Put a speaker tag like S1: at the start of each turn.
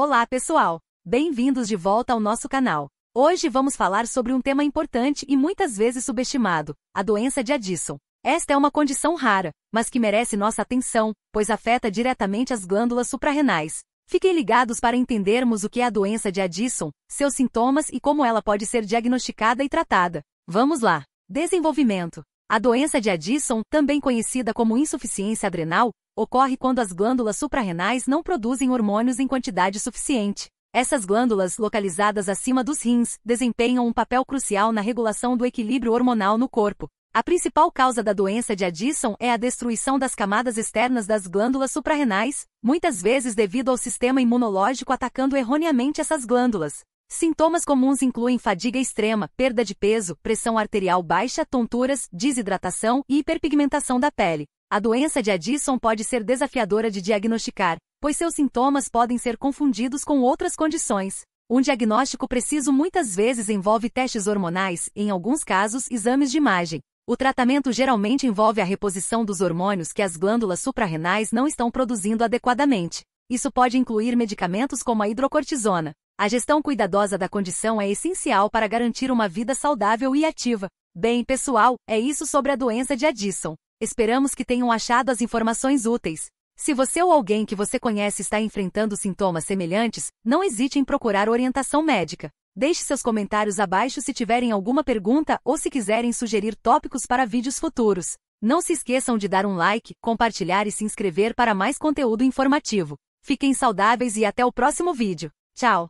S1: Olá, pessoal! Bem-vindos de volta ao nosso canal. Hoje vamos falar sobre um tema importante e muitas vezes subestimado, a doença de Addison. Esta é uma condição rara, mas que merece nossa atenção, pois afeta diretamente as glândulas suprarrenais. Fiquem ligados para entendermos o que é a doença de Addison, seus sintomas e como ela pode ser diagnosticada e tratada. Vamos lá! Desenvolvimento a doença de Addison, também conhecida como insuficiência adrenal, ocorre quando as glândulas suprarrenais não produzem hormônios em quantidade suficiente. Essas glândulas, localizadas acima dos rins, desempenham um papel crucial na regulação do equilíbrio hormonal no corpo. A principal causa da doença de Addison é a destruição das camadas externas das glândulas suprarrenais, muitas vezes devido ao sistema imunológico atacando erroneamente essas glândulas. Sintomas comuns incluem fadiga extrema, perda de peso, pressão arterial baixa, tonturas, desidratação e hiperpigmentação da pele. A doença de Addison pode ser desafiadora de diagnosticar, pois seus sintomas podem ser confundidos com outras condições. Um diagnóstico preciso muitas vezes envolve testes hormonais, em alguns casos, exames de imagem. O tratamento geralmente envolve a reposição dos hormônios que as glândulas suprarrenais não estão produzindo adequadamente. Isso pode incluir medicamentos como a hidrocortisona. A gestão cuidadosa da condição é essencial para garantir uma vida saudável e ativa. Bem, pessoal, é isso sobre a doença de Addison. Esperamos que tenham achado as informações úteis. Se você ou alguém que você conhece está enfrentando sintomas semelhantes, não hesite em procurar orientação médica. Deixe seus comentários abaixo se tiverem alguma pergunta ou se quiserem sugerir tópicos para vídeos futuros. Não se esqueçam de dar um like, compartilhar e se inscrever para mais conteúdo informativo. Fiquem saudáveis e até o próximo vídeo. Tchau!